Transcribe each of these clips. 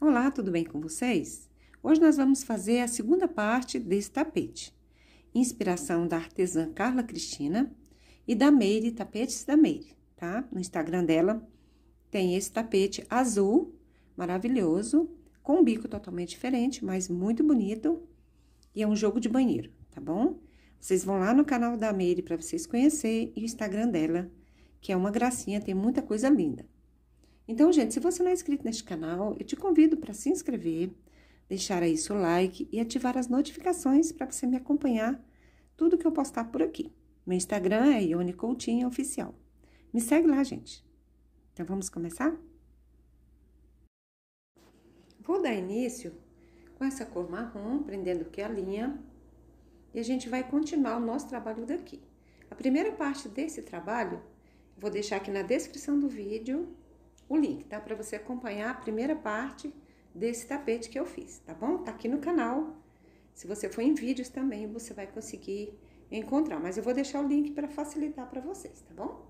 Olá, tudo bem com vocês? Hoje nós vamos fazer a segunda parte desse tapete. Inspiração da artesã Carla Cristina e da Meire Tapetes da Meire, tá? No Instagram dela tem esse tapete azul, maravilhoso, com um bico totalmente diferente, mas muito bonito. E é um jogo de banheiro, tá bom? Vocês vão lá no canal da Meire para vocês conhecerem e o Instagram dela, que é uma gracinha, tem muita coisa linda. Então, gente, se você não é inscrito neste canal, eu te convido para se inscrever, deixar aí seu like e ativar as notificações para você me acompanhar tudo que eu postar por aqui. Meu Instagram é Ione Coutinho Oficial. Me segue lá, gente. Então, vamos começar? Vou dar início com essa cor marrom, prendendo aqui a linha, e a gente vai continuar o nosso trabalho daqui. A primeira parte desse trabalho, vou deixar aqui na descrição do vídeo, o link, tá? Para você acompanhar a primeira parte desse tapete que eu fiz, tá bom? Tá aqui no canal. Se você for em vídeos também, você vai conseguir encontrar, mas eu vou deixar o link para facilitar para vocês, tá bom?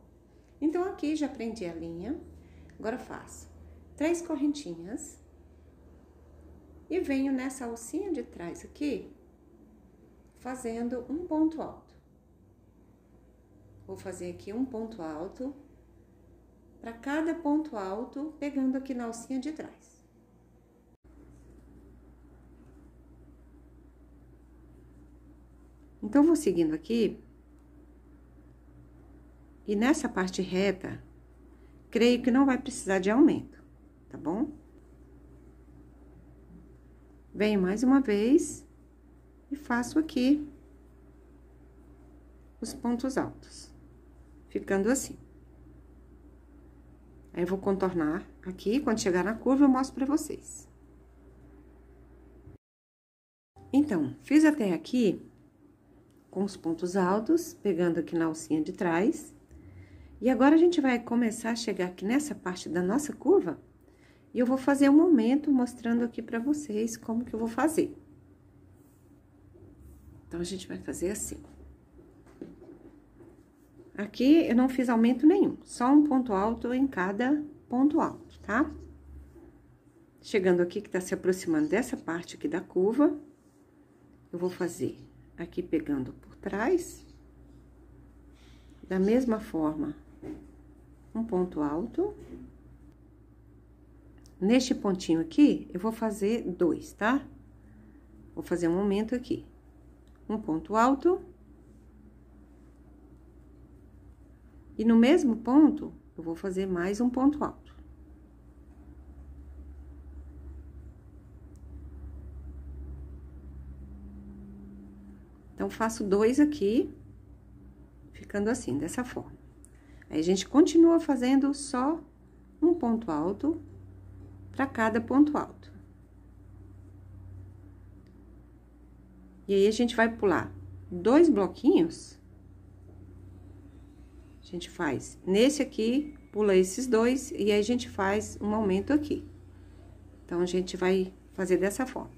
Então aqui já prendi a linha. Agora faço três correntinhas e venho nessa alcinha de trás aqui fazendo um ponto alto. Vou fazer aqui um ponto alto para cada ponto alto, pegando aqui na alcinha de trás. Então, vou seguindo aqui. E nessa parte reta, creio que não vai precisar de aumento, tá bom? Venho mais uma vez e faço aqui os pontos altos, ficando assim. Aí, eu vou contornar aqui, quando chegar na curva, eu mostro pra vocês. Então, fiz até aqui com os pontos altos, pegando aqui na alcinha de trás. E agora, a gente vai começar a chegar aqui nessa parte da nossa curva. E eu vou fazer um momento mostrando aqui pra vocês como que eu vou fazer. Então, a gente vai fazer assim. Aqui eu não fiz aumento nenhum, só um ponto alto em cada ponto alto, tá? Chegando aqui, que tá se aproximando dessa parte aqui da curva, eu vou fazer aqui pegando por trás. Da mesma forma, um ponto alto. Neste pontinho aqui, eu vou fazer dois, tá? Vou fazer um aumento aqui. Um ponto alto E no mesmo ponto, eu vou fazer mais um ponto alto. Então, faço dois aqui, ficando assim, dessa forma. Aí, a gente continua fazendo só um ponto alto para cada ponto alto. E aí, a gente vai pular dois bloquinhos a gente faz nesse aqui, pula esses dois, e aí a gente faz um aumento aqui. Então, a gente vai fazer dessa forma.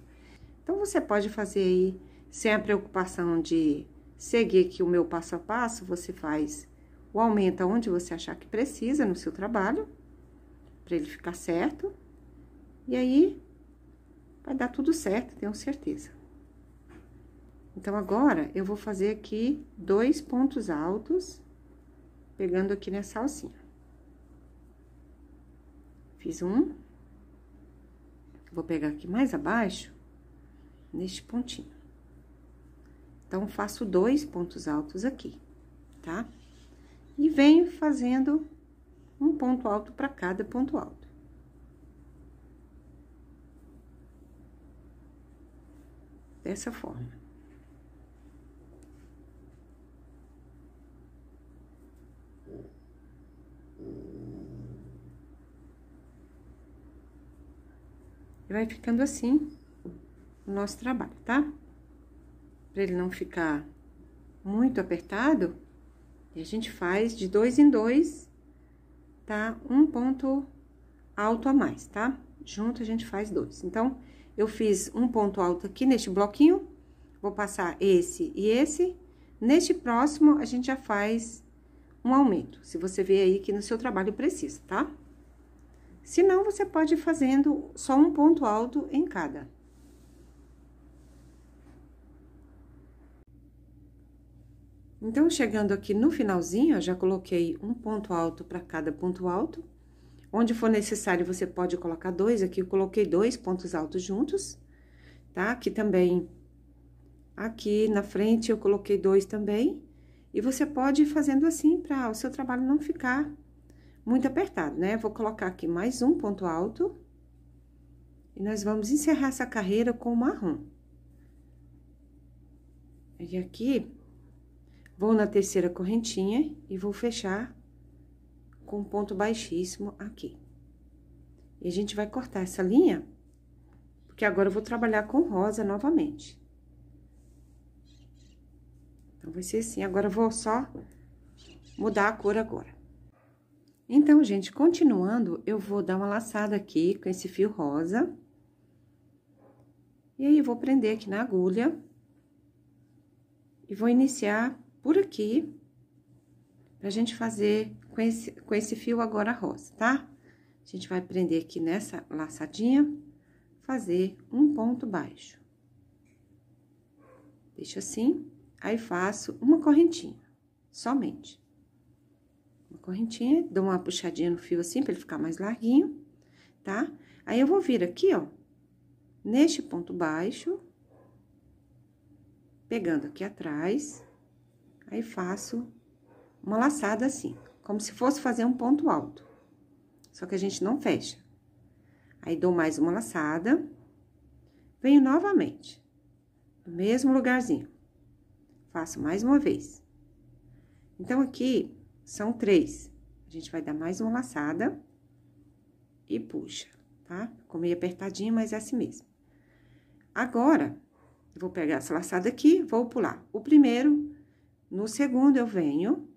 Então, você pode fazer aí, sem a preocupação de seguir aqui o meu passo a passo, você faz o aumento onde você achar que precisa no seu trabalho, para ele ficar certo. E aí, vai dar tudo certo, tenho certeza. Então, agora, eu vou fazer aqui dois pontos altos pegando aqui nessa alcinha. Fiz um. Vou pegar aqui mais abaixo, neste pontinho. Então, faço dois pontos altos aqui, tá? E venho fazendo um ponto alto para cada ponto alto. Dessa forma. E vai ficando assim o nosso trabalho, tá? Pra ele não ficar muito apertado, e a gente faz de dois em dois, tá? Um ponto alto a mais, tá? Junto a gente faz dois. Então, eu fiz um ponto alto aqui neste bloquinho, vou passar esse e esse. Neste próximo, a gente já faz um aumento, se você vê aí que no seu trabalho precisa, tá? Se não, você pode ir fazendo só um ponto alto em cada. Então, chegando aqui no finalzinho, eu já coloquei um ponto alto para cada ponto alto. Onde for necessário, você pode colocar dois. Aqui eu coloquei dois pontos altos juntos, tá? Aqui também, aqui na frente eu coloquei dois também. E você pode ir fazendo assim para o seu trabalho não ficar muito apertado, né? Vou colocar aqui mais um ponto alto. E nós vamos encerrar essa carreira com o marrom. E aqui, vou na terceira correntinha e vou fechar com um ponto baixíssimo aqui. E a gente vai cortar essa linha, porque agora eu vou trabalhar com rosa novamente. Então, vai ser assim. Agora, eu vou só mudar a cor agora. Então, gente, continuando, eu vou dar uma laçada aqui com esse fio rosa. E aí, vou prender aqui na agulha. E vou iniciar por aqui, pra gente fazer com esse, com esse fio agora rosa, tá? A gente vai prender aqui nessa laçadinha, fazer um ponto baixo. Deixo assim, aí faço uma correntinha, somente uma correntinha, dou uma puxadinha no fio assim, pra ele ficar mais larguinho, tá? Aí, eu vou vir aqui, ó, neste ponto baixo, pegando aqui atrás, aí faço uma laçada assim, como se fosse fazer um ponto alto. Só que a gente não fecha. Aí, dou mais uma laçada, venho novamente, no mesmo lugarzinho. Faço mais uma vez. Então, aqui, são três. A gente vai dar mais uma laçada e puxa, tá? Ficou meio apertadinho, mas é assim mesmo. Agora, eu vou pegar essa laçada aqui, vou pular o primeiro, no segundo eu venho,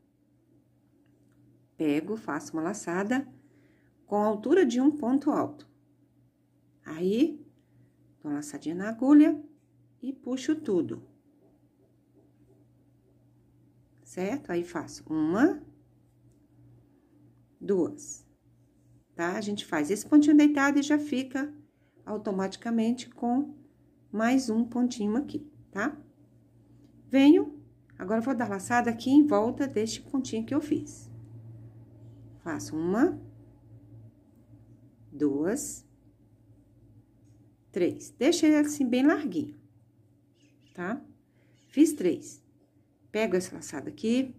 pego, faço uma laçada com a altura de um ponto alto. Aí, dou uma laçadinha na agulha e puxo tudo. Certo? Aí, faço uma, duas, tá? A gente faz esse pontinho deitado e já fica automaticamente com mais um pontinho aqui, tá? Venho, agora vou dar laçada aqui em volta deste pontinho que eu fiz. Faço uma, duas, três. Deixei assim bem larguinho, tá? Fiz três. Pego essa laçada aqui,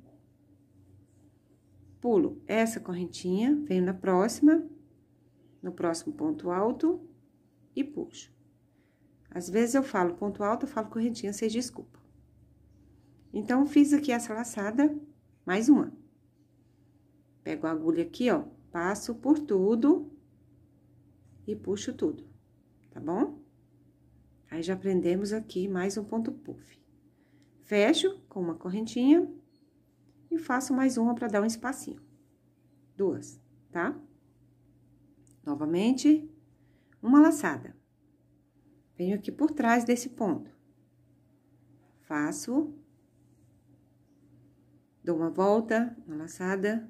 pulo essa correntinha, venho na próxima, no próximo ponto alto e puxo. Às vezes eu falo ponto alto, eu falo correntinha, vocês desculpa. Então, fiz aqui essa laçada, mais uma. Pego a agulha aqui, ó, passo por tudo e puxo tudo, tá bom? Aí, já aprendemos aqui mais um ponto puff. Fecho com uma correntinha e faço mais uma para dar um espacinho. Duas, tá? Novamente, uma laçada. Venho aqui por trás desse ponto. Faço. Dou uma volta, uma laçada.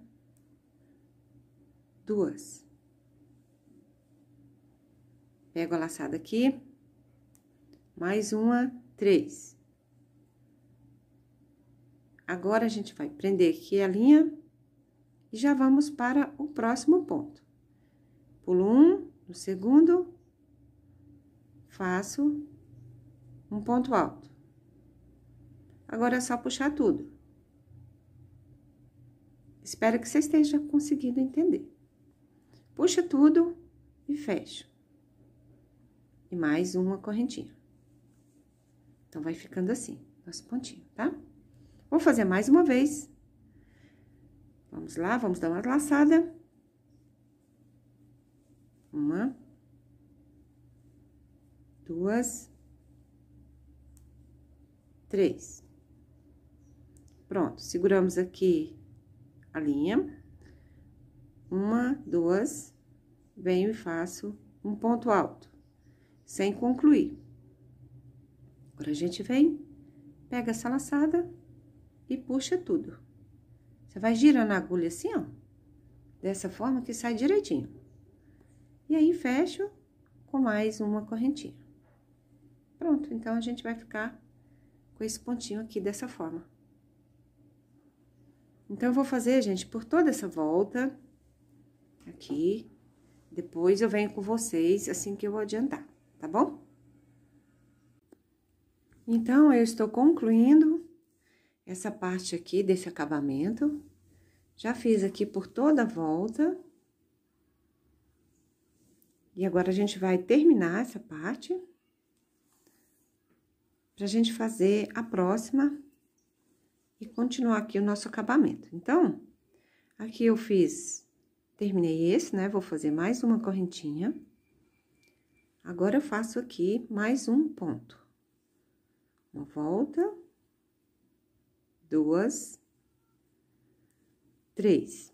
Duas. Pego a laçada aqui. Mais uma, três. Agora, a gente vai prender aqui a linha e já vamos para o próximo ponto. Pulo um, no segundo, faço um ponto alto. Agora, é só puxar tudo. Espero que você esteja conseguindo entender. Puxa tudo e fecho. E mais uma correntinha. Então, vai ficando assim, nosso pontinho, tá? Vou fazer mais uma vez. Vamos lá, vamos dar uma laçada. Uma. Duas. Três. Pronto, seguramos aqui a linha. Uma, duas, venho e faço um ponto alto, sem concluir. Agora, a gente vem, pega essa laçada, e puxa tudo. Você vai girando a agulha assim, ó. Dessa forma que sai direitinho. E aí, fecho com mais uma correntinha. Pronto, então a gente vai ficar com esse pontinho aqui dessa forma. Então, eu vou fazer, gente, por toda essa volta, aqui. Depois eu venho com vocês assim que eu vou adiantar, tá bom? Então, eu estou concluindo essa parte aqui desse acabamento. Já fiz aqui por toda a volta. E agora, a gente vai terminar essa parte. Pra gente fazer a próxima e continuar aqui o nosso acabamento. Então, aqui eu fiz, terminei esse, né? Vou fazer mais uma correntinha. Agora, eu faço aqui mais um ponto. Uma volta duas, três.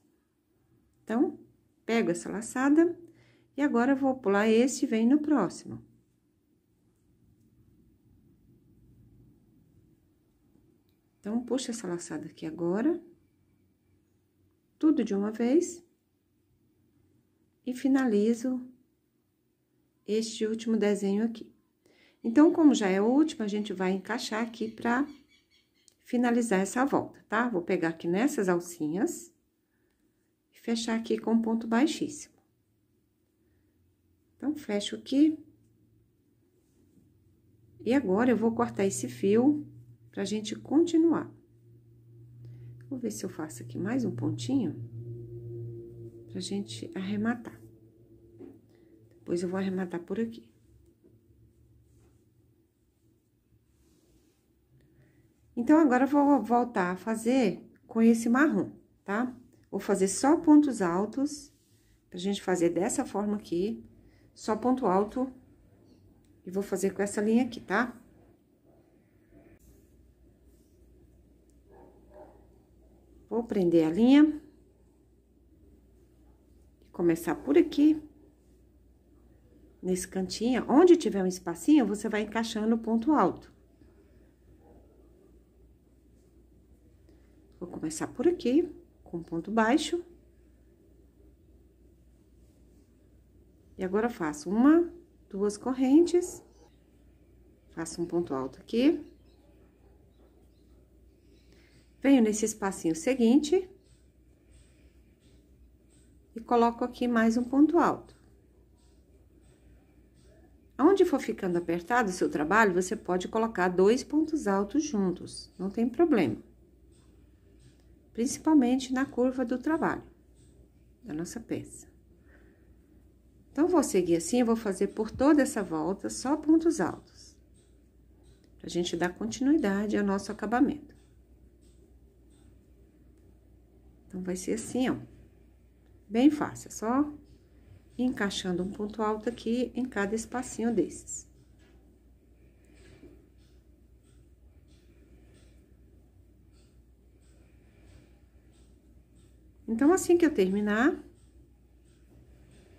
Então, pego essa laçada e agora vou pular este e vem no próximo. Então, puxa essa laçada aqui agora, tudo de uma vez, e finalizo este último desenho aqui. Então, como já é o último, a gente vai encaixar aqui pra finalizar essa volta, tá? Vou pegar aqui nessas alcinhas e fechar aqui com ponto baixíssimo. Então, fecho aqui. E agora, eu vou cortar esse fio pra gente continuar. Vou ver se eu faço aqui mais um pontinho pra gente arrematar. Depois, eu vou arrematar por aqui. Então, agora eu vou voltar a fazer com esse marrom, tá? Vou fazer só pontos altos, pra gente fazer dessa forma aqui, só ponto alto, e vou fazer com essa linha aqui, tá? Vou prender a linha. Começar por aqui. Nesse cantinho, onde tiver um espacinho, você vai encaixando o ponto alto. Vou começar por aqui, com ponto baixo. E agora, faço uma, duas correntes. Faço um ponto alto aqui. Venho nesse espacinho seguinte. E coloco aqui mais um ponto alto. Onde for ficando apertado o seu trabalho, você pode colocar dois pontos altos juntos, não tem problema principalmente na curva do trabalho da nossa peça. Então, vou seguir assim, eu vou fazer por toda essa volta só pontos altos, para a gente dar continuidade ao nosso acabamento. Então, vai ser assim, ó, bem fácil, é só encaixando um ponto alto aqui em cada espacinho desses. Então, assim que eu terminar,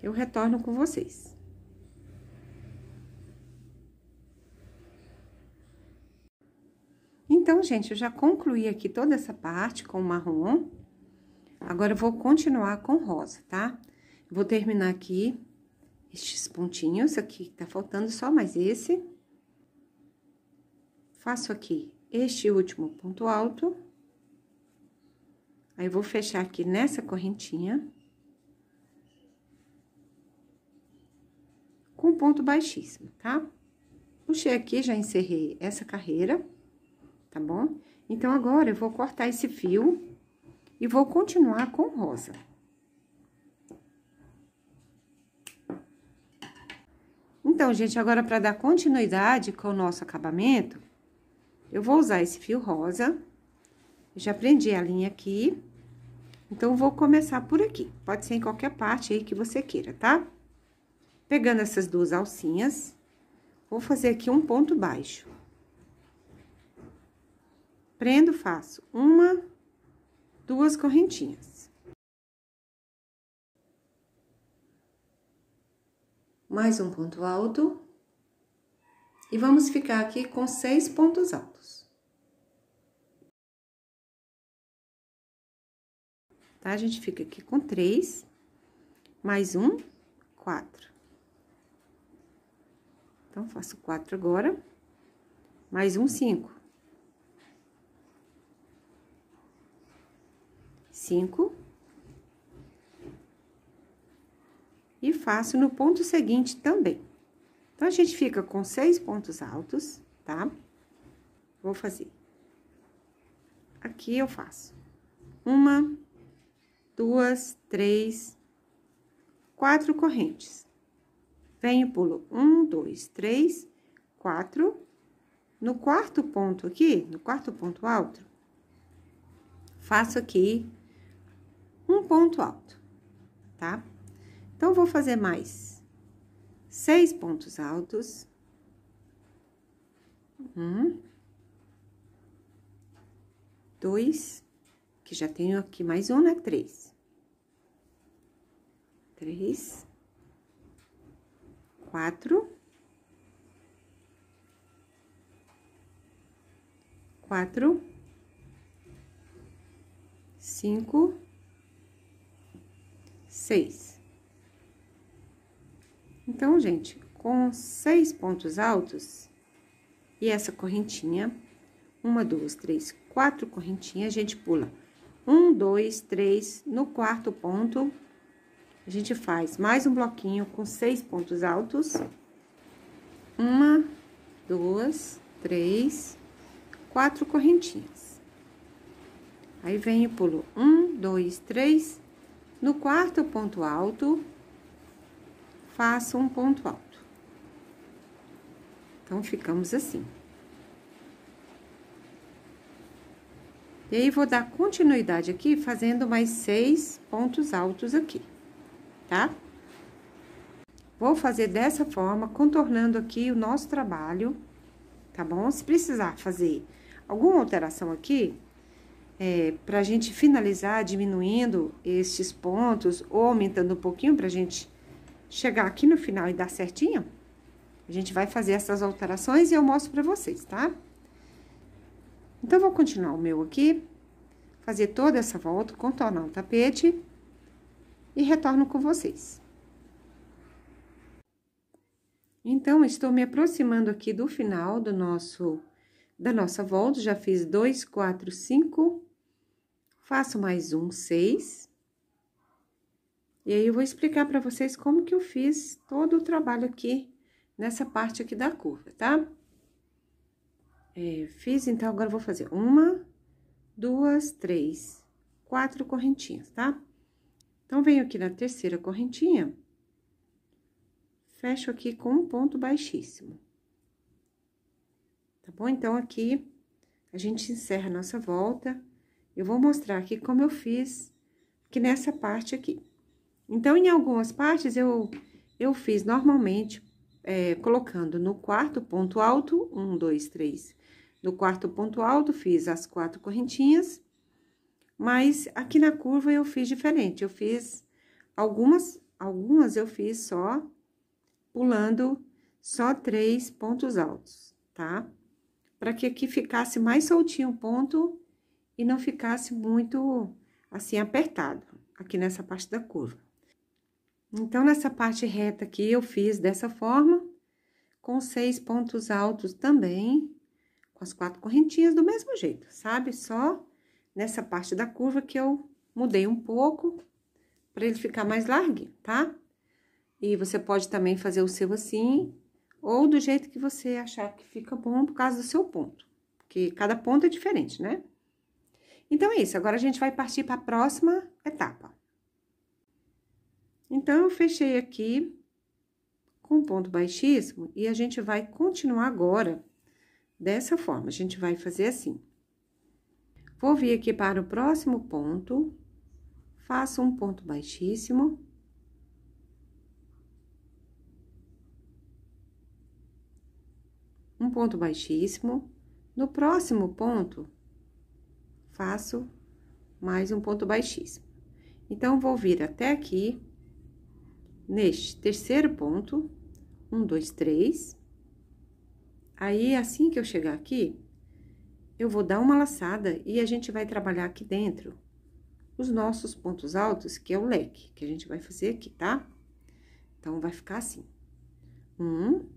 eu retorno com vocês. Então, gente, eu já concluí aqui toda essa parte com o marrom. Agora, eu vou continuar com rosa, tá? vou terminar aqui estes pontinhos aqui tá faltando, só mais esse. Faço aqui este último ponto alto. Aí, vou fechar aqui nessa correntinha. Com ponto baixíssimo, tá? Puxei aqui, já encerrei essa carreira, tá bom? Então, agora, eu vou cortar esse fio e vou continuar com rosa. Então, gente, agora para dar continuidade com o nosso acabamento, eu vou usar esse fio rosa. já prendi a linha aqui. Então, vou começar por aqui. Pode ser em qualquer parte aí que você queira, tá? Pegando essas duas alcinhas, vou fazer aqui um ponto baixo. Prendo, faço uma, duas correntinhas. Mais um ponto alto. E vamos ficar aqui com seis pontos altos. tá? A gente fica aqui com três, mais um, quatro. Então, faço quatro agora, mais um, cinco. Cinco. E faço no ponto seguinte também. Então, a gente fica com seis pontos altos, tá? Vou fazer. Aqui eu faço uma, duas, três, quatro correntes. Venho, pulo um, dois, três, quatro. No quarto ponto aqui, no quarto ponto alto, faço aqui um ponto alto, tá? Então, vou fazer mais seis pontos altos. Um, dois, que já tenho aqui mais uma, né? três. Três. Quatro. Quatro. Cinco. Seis. Então, gente, com seis pontos altos e essa correntinha, uma, duas, três, quatro correntinhas, a gente pula um, dois, três. No quarto ponto, a gente faz mais um bloquinho com seis pontos altos. Uma, duas, três, quatro correntinhas. Aí venho pulo um, dois, três. No quarto ponto alto, faço um ponto alto. Então, ficamos assim. E aí, vou dar continuidade aqui, fazendo mais seis pontos altos aqui, tá? Vou fazer dessa forma, contornando aqui o nosso trabalho, tá bom? Se precisar fazer alguma alteração aqui, é, pra gente finalizar diminuindo estes pontos ou aumentando um pouquinho pra gente chegar aqui no final e dar certinho, a gente vai fazer essas alterações e eu mostro pra vocês, tá? Tá? Então, vou continuar o meu aqui, fazer toda essa volta, contornar o tapete e retorno com vocês. Então, estou me aproximando aqui do final do nosso, da nossa volta, já fiz dois, quatro, cinco, faço mais um, seis. E aí, eu vou explicar para vocês como que eu fiz todo o trabalho aqui, nessa parte aqui da curva, tá? Tá? É, fiz, então, agora vou fazer uma, duas, três, quatro correntinhas, tá? Então, venho aqui na terceira correntinha, fecho aqui com um ponto baixíssimo. Tá bom? Então, aqui, a gente encerra a nossa volta. Eu vou mostrar aqui como eu fiz, que nessa parte aqui. Então, em algumas partes, eu, eu fiz normalmente, é, colocando no quarto ponto alto, um, dois, três, no quarto ponto alto, fiz as quatro correntinhas, mas aqui na curva eu fiz diferente. Eu fiz algumas, algumas eu fiz só pulando só três pontos altos, tá? Para que aqui ficasse mais soltinho o ponto e não ficasse muito assim apertado aqui nessa parte da curva. Então, nessa parte reta aqui, eu fiz dessa forma, com seis pontos altos também, com as quatro correntinhas do mesmo jeito, sabe? Só nessa parte da curva que eu mudei um pouco para ele ficar mais larguinho, tá? E você pode também fazer o seu assim, ou do jeito que você achar que fica bom por causa do seu ponto, porque cada ponto é diferente, né? Então, é isso. Agora, a gente vai partir para a próxima etapa. Então, eu fechei aqui com ponto baixíssimo e a gente vai continuar agora dessa forma. A gente vai fazer assim. Vou vir aqui para o próximo ponto, faço um ponto baixíssimo. Um ponto baixíssimo. No próximo ponto, faço mais um ponto baixíssimo. Então, vou vir até aqui, neste terceiro ponto, um, dois, três, Aí, assim que eu chegar aqui, eu vou dar uma laçada e a gente vai trabalhar aqui dentro os nossos pontos altos, que é o leque, que a gente vai fazer aqui, tá? Então, vai ficar assim. Um,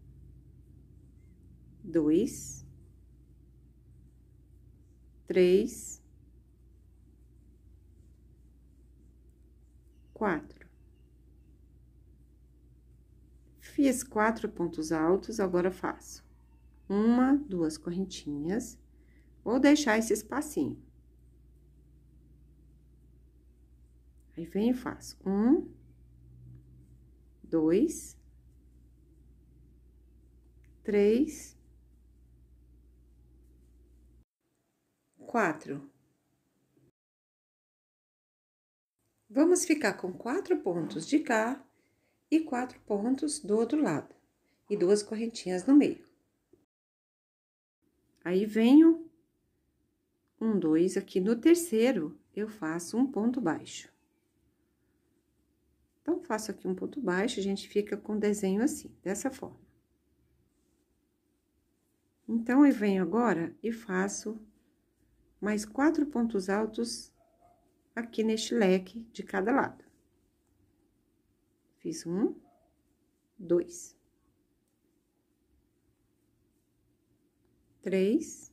dois, três, quatro. Fiz quatro pontos altos, agora faço uma, duas correntinhas, vou deixar esse espacinho. Aí, venho e faço um, dois, três, quatro. Vamos ficar com quatro pontos de cá e quatro pontos do outro lado, e duas correntinhas no meio. Aí venho um dois aqui no terceiro, eu faço um ponto baixo. Então, faço aqui um ponto baixo, a gente fica com o desenho assim, dessa forma. Então, eu venho agora e faço mais quatro pontos altos aqui neste leque de cada lado. Fiz um, dois. três,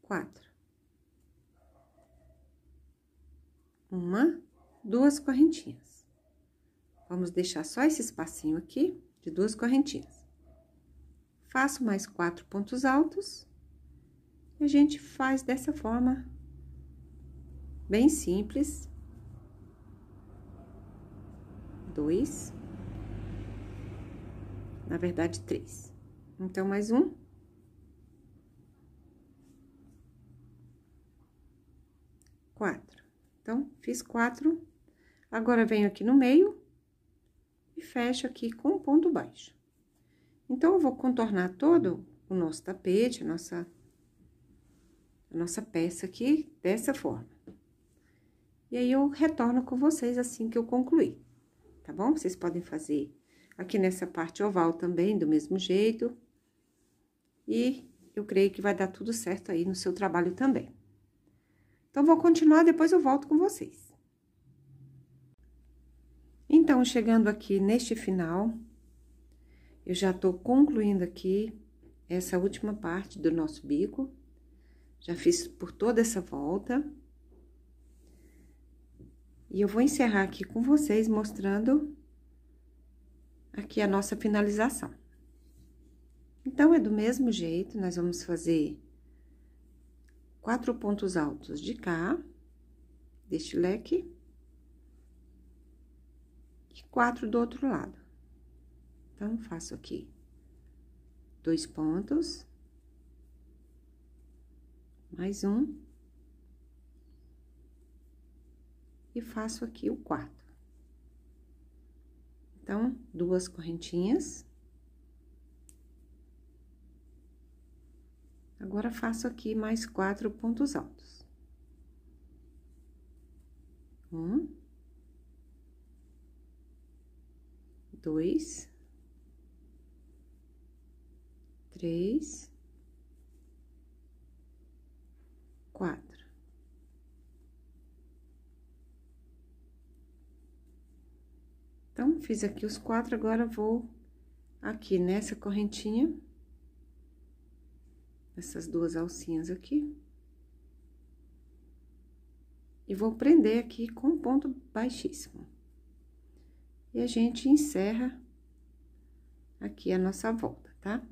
quatro. Uma, duas correntinhas. Vamos deixar só esse espacinho aqui de duas correntinhas. Faço mais quatro pontos altos. E a gente faz dessa forma, bem simples. Dois na verdade, três. Então, mais um. Quatro. Então, fiz quatro. Agora, venho aqui no meio e fecho aqui com um ponto baixo. Então, eu vou contornar todo o nosso tapete, a nossa, a nossa peça aqui, dessa forma. E aí, eu retorno com vocês assim que eu concluir, tá bom? Vocês podem fazer Aqui nessa parte oval também, do mesmo jeito. E eu creio que vai dar tudo certo aí no seu trabalho também. Então, vou continuar, depois eu volto com vocês. Então, chegando aqui neste final, eu já tô concluindo aqui essa última parte do nosso bico. Já fiz por toda essa volta. E eu vou encerrar aqui com vocês mostrando aqui é a nossa finalização. Então, é do mesmo jeito, nós vamos fazer quatro pontos altos de cá, deste leque, e quatro do outro lado. Então, faço aqui dois pontos, mais um, e faço aqui o quarto. Então, duas correntinhas. Agora, faço aqui mais quatro pontos altos. Um. Dois. Três. Então, fiz aqui os quatro, agora vou aqui nessa correntinha, essas duas alcinhas aqui. E vou prender aqui com ponto baixíssimo. E a gente encerra aqui a nossa volta, tá?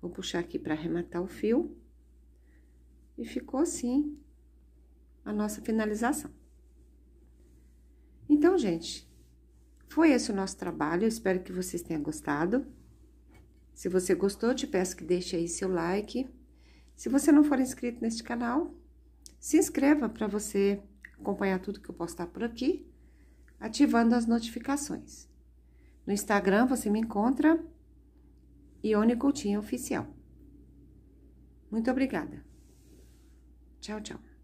Vou puxar aqui para arrematar o fio. E ficou assim a nossa finalização. Então, gente, foi esse o nosso trabalho, eu espero que vocês tenham gostado. Se você gostou, te peço que deixe aí seu like. Se você não for inscrito neste canal, se inscreva para você acompanhar tudo que eu postar por aqui, ativando as notificações. No Instagram você me encontra Ione Coutinho Oficial. Muito obrigada. Tchau, tchau.